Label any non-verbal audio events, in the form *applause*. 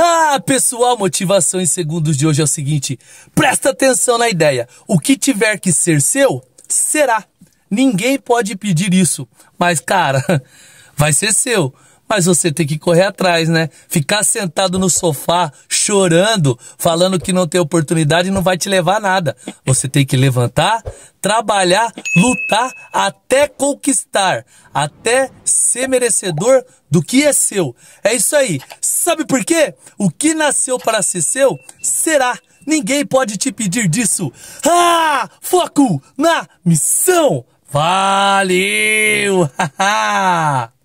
Ah, pessoal, motivação em segundos de hoje é o seguinte: presta atenção na ideia. O que tiver que ser seu, será. Ninguém pode pedir isso. Mas, cara, *laughs* vai ser seu. Mas você tem que correr atrás, né? Ficar sentado no sofá chorando, falando que não tem oportunidade, não vai te levar a nada. Você tem que levantar, trabalhar, lutar até conquistar, até ser merecedor do que é seu. É isso aí. Sabe por quê? O que nasceu para ser seu será. Ninguém pode te pedir disso. Ah! Foco na missão! Valeu! *laughs*